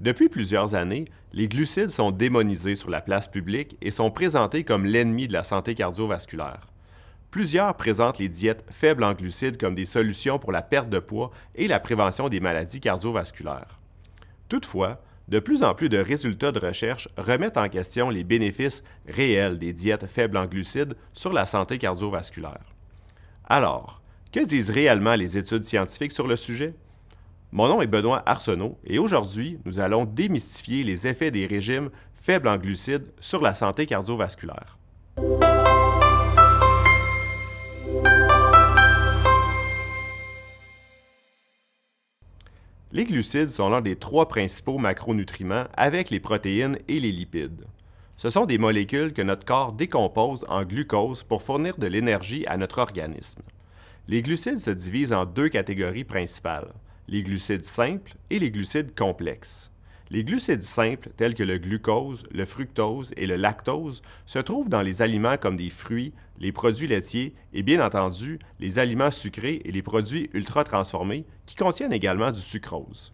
Depuis plusieurs années, les glucides sont démonisés sur la place publique et sont présentés comme l'ennemi de la santé cardiovasculaire. Plusieurs présentent les diètes faibles en glucides comme des solutions pour la perte de poids et la prévention des maladies cardiovasculaires. Toutefois, de plus en plus de résultats de recherche remettent en question les bénéfices réels des diètes faibles en glucides sur la santé cardiovasculaire. Alors, que disent réellement les études scientifiques sur le sujet? Mon nom est Benoît Arsenault et aujourd'hui, nous allons démystifier les effets des régimes faibles en glucides sur la santé cardiovasculaire. Les glucides sont l'un des trois principaux macronutriments avec les protéines et les lipides. Ce sont des molécules que notre corps décompose en glucose pour fournir de l'énergie à notre organisme. Les glucides se divisent en deux catégories principales les glucides simples et les glucides complexes. Les glucides simples, tels que le glucose, le fructose et le lactose, se trouvent dans les aliments comme des fruits, les produits laitiers et bien entendu les aliments sucrés et les produits ultra-transformés qui contiennent également du sucrose.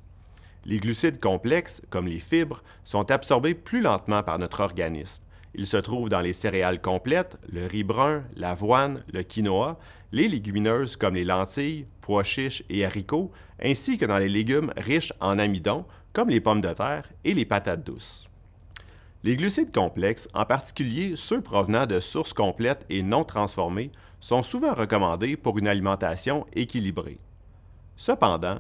Les glucides complexes, comme les fibres, sont absorbés plus lentement par notre organisme il se trouve dans les céréales complètes, le riz brun, l'avoine, le quinoa, les légumineuses comme les lentilles, pois chiches et haricots, ainsi que dans les légumes riches en amidon comme les pommes de terre et les patates douces. Les glucides complexes, en particulier ceux provenant de sources complètes et non transformées, sont souvent recommandés pour une alimentation équilibrée. Cependant,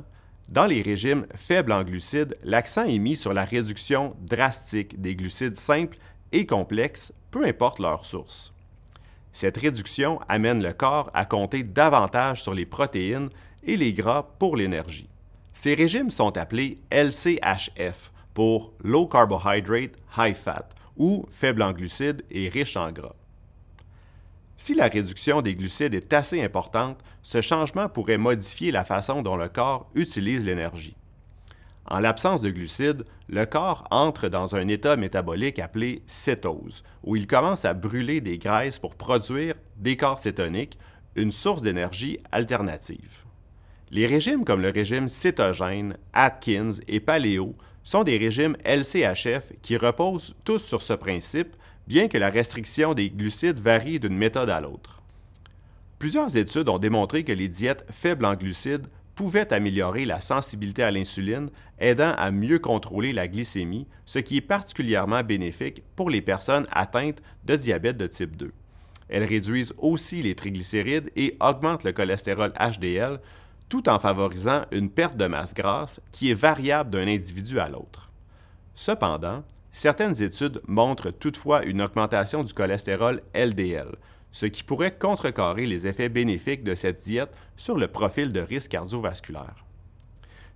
dans les régimes faibles en glucides, l'accent est mis sur la réduction drastique des glucides simples et complexes, peu importe leur source. Cette réduction amène le corps à compter davantage sur les protéines et les gras pour l'énergie. Ces régimes sont appelés LCHF pour Low Carbohydrate, High Fat ou faible en glucides et riche en gras. Si la réduction des glucides est assez importante, ce changement pourrait modifier la façon dont le corps utilise l'énergie. En l'absence de glucides, le corps entre dans un état métabolique appelé cétose, où il commence à brûler des graisses pour produire des corps cétoniques, une source d'énergie alternative. Les régimes comme le régime cétogène, Atkins et Paléo sont des régimes LCHF qui reposent tous sur ce principe, bien que la restriction des glucides varie d'une méthode à l'autre. Plusieurs études ont démontré que les diètes faibles en glucides pouvaient améliorer la sensibilité à l'insuline, aidant à mieux contrôler la glycémie, ce qui est particulièrement bénéfique pour les personnes atteintes de diabète de type 2. Elles réduisent aussi les triglycérides et augmentent le cholestérol HDL, tout en favorisant une perte de masse grasse qui est variable d'un individu à l'autre. Cependant, certaines études montrent toutefois une augmentation du cholestérol LDL, ce qui pourrait contrecarrer les effets bénéfiques de cette diète sur le profil de risque cardiovasculaire.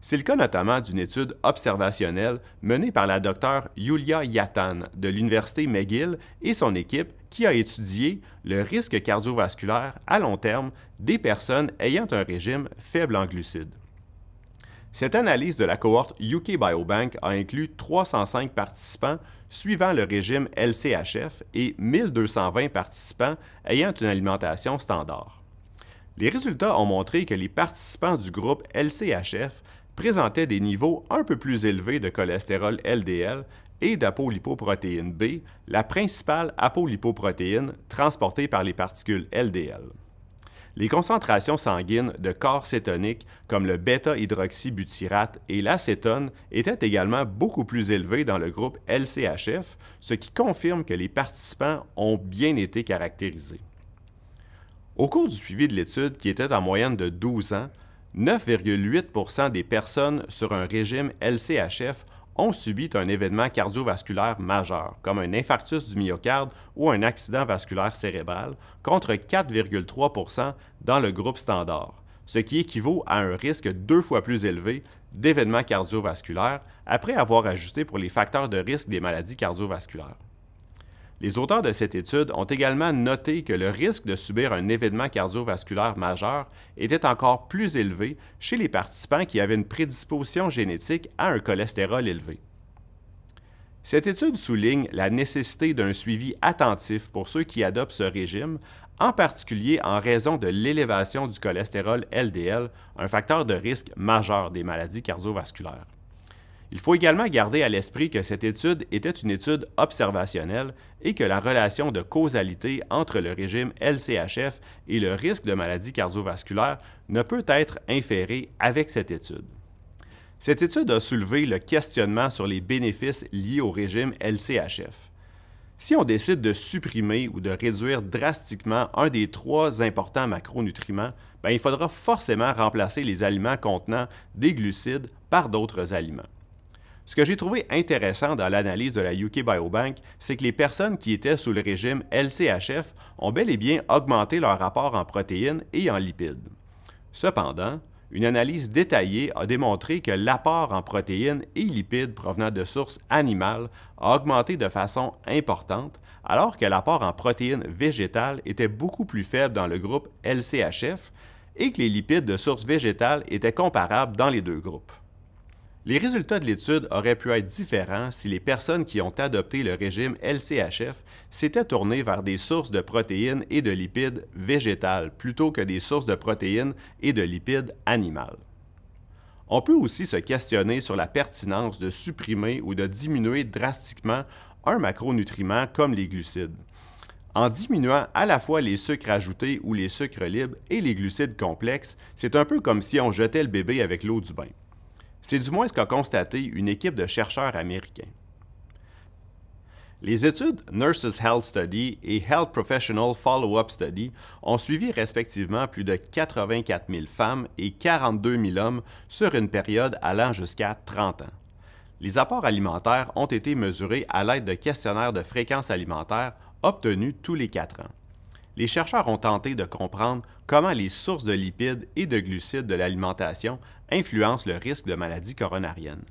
C'est le cas notamment d'une étude observationnelle menée par la docteur Yulia Yatan de l'Université McGill et son équipe qui a étudié le risque cardiovasculaire à long terme des personnes ayant un régime faible en glucides. Cette analyse de la cohorte UK Biobank a inclus 305 participants suivant le régime LCHF et 1220 participants ayant une alimentation standard. Les résultats ont montré que les participants du groupe LCHF présentaient des niveaux un peu plus élevés de cholestérol LDL et d'apolipoprotéine B, la principale apolipoprotéine transportée par les particules LDL les concentrations sanguines de corps cétoniques comme le bêta-hydroxybutyrate et l'acétone étaient également beaucoup plus élevées dans le groupe LCHF, ce qui confirme que les participants ont bien été caractérisés. Au cours du suivi de l'étude, qui était en moyenne de 12 ans, 9,8 des personnes sur un régime LCHF on subit un événement cardiovasculaire majeur, comme un infarctus du myocarde ou un accident vasculaire cérébral, contre 4,3 dans le groupe standard, ce qui équivaut à un risque deux fois plus élevé d'événements cardiovasculaires après avoir ajusté pour les facteurs de risque des maladies cardiovasculaires. Les auteurs de cette étude ont également noté que le risque de subir un événement cardiovasculaire majeur était encore plus élevé chez les participants qui avaient une prédisposition génétique à un cholestérol élevé. Cette étude souligne la nécessité d'un suivi attentif pour ceux qui adoptent ce régime, en particulier en raison de l'élévation du cholestérol LDL, un facteur de risque majeur des maladies cardiovasculaires. Il faut également garder à l'esprit que cette étude était une étude observationnelle et que la relation de causalité entre le régime LCHF et le risque de maladie cardiovasculaires ne peut être inférée avec cette étude. Cette étude a soulevé le questionnement sur les bénéfices liés au régime LCHF. Si on décide de supprimer ou de réduire drastiquement un des trois importants macronutriments, ben, il faudra forcément remplacer les aliments contenant des glucides par d'autres aliments. Ce que j'ai trouvé intéressant dans l'analyse de la UK Biobank, c'est que les personnes qui étaient sous le régime LCHF ont bel et bien augmenté leur apport en protéines et en lipides. Cependant, une analyse détaillée a démontré que l'apport en protéines et lipides provenant de sources animales a augmenté de façon importante, alors que l'apport en protéines végétales était beaucoup plus faible dans le groupe LCHF et que les lipides de sources végétales étaient comparables dans les deux groupes. Les résultats de l'étude auraient pu être différents si les personnes qui ont adopté le régime LCHF s'étaient tournées vers des sources de protéines et de lipides végétales plutôt que des sources de protéines et de lipides animales. On peut aussi se questionner sur la pertinence de supprimer ou de diminuer drastiquement un macronutriment comme les glucides. En diminuant à la fois les sucres ajoutés ou les sucres libres et les glucides complexes, c'est un peu comme si on jetait le bébé avec l'eau du bain. C'est du moins ce qu'a constaté une équipe de chercheurs américains. Les études Nurses Health Study et Health Professional Follow-up Study ont suivi respectivement plus de 84 000 femmes et 42 000 hommes sur une période allant jusqu'à 30 ans. Les apports alimentaires ont été mesurés à l'aide de questionnaires de fréquence alimentaire obtenus tous les quatre ans les chercheurs ont tenté de comprendre comment les sources de lipides et de glucides de l'alimentation influencent le risque de maladies coronariennes.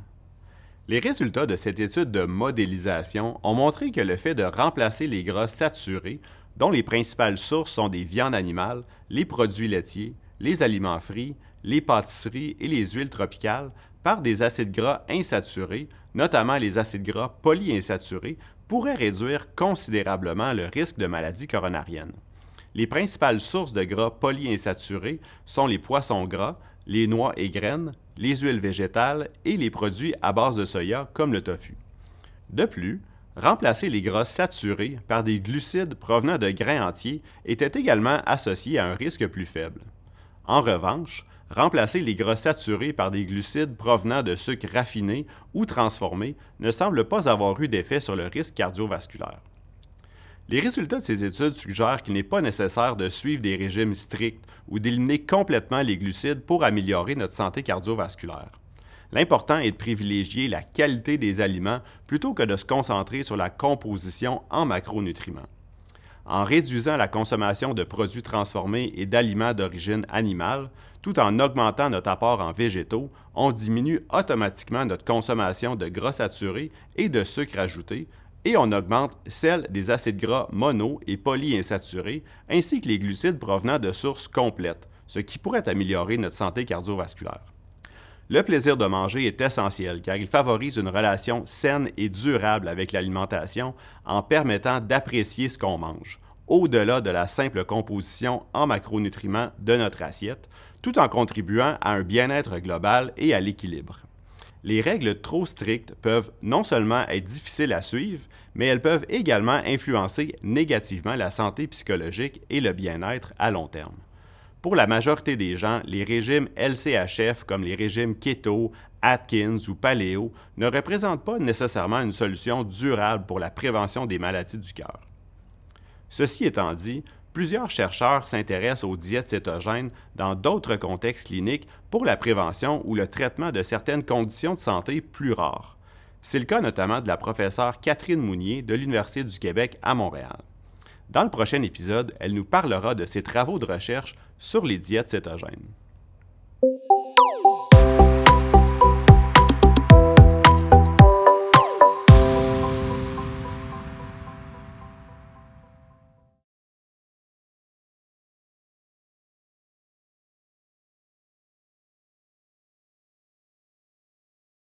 Les résultats de cette étude de modélisation ont montré que le fait de remplacer les gras saturés, dont les principales sources sont des viandes animales, les produits laitiers, les aliments frits, les pâtisseries et les huiles tropicales, par des acides gras insaturés, notamment les acides gras polyinsaturés, pourrait réduire considérablement le risque de maladies coronariennes. Les principales sources de gras polyinsaturés sont les poissons gras, les noix et graines, les huiles végétales et les produits à base de soya comme le tofu. De plus, remplacer les gras saturés par des glucides provenant de grains entiers était également associé à un risque plus faible. En revanche, remplacer les gras saturés par des glucides provenant de sucres raffinés ou transformés ne semble pas avoir eu d'effet sur le risque cardiovasculaire. Les résultats de ces études suggèrent qu'il n'est pas nécessaire de suivre des régimes stricts ou d'éliminer complètement les glucides pour améliorer notre santé cardiovasculaire. L'important est de privilégier la qualité des aliments plutôt que de se concentrer sur la composition en macronutriments. En réduisant la consommation de produits transformés et d'aliments d'origine animale, tout en augmentant notre apport en végétaux, on diminue automatiquement notre consommation de gras saturés et de sucre ajoutés, et on augmente celle des acides gras mono et polyinsaturés, ainsi que les glucides provenant de sources complètes, ce qui pourrait améliorer notre santé cardiovasculaire. Le plaisir de manger est essentiel car il favorise une relation saine et durable avec l'alimentation en permettant d'apprécier ce qu'on mange, au-delà de la simple composition en macronutriments de notre assiette, tout en contribuant à un bien-être global et à l'équilibre les règles trop strictes peuvent non seulement être difficiles à suivre, mais elles peuvent également influencer négativement la santé psychologique et le bien-être à long terme. Pour la majorité des gens, les régimes LCHF comme les régimes keto, Atkins ou paléo ne représentent pas nécessairement une solution durable pour la prévention des maladies du cœur. Ceci étant dit, plusieurs chercheurs s'intéressent aux diètes cétogènes dans d'autres contextes cliniques pour la prévention ou le traitement de certaines conditions de santé plus rares. C'est le cas notamment de la professeure Catherine Mounier de l'Université du Québec à Montréal. Dans le prochain épisode, elle nous parlera de ses travaux de recherche sur les diètes cétogènes.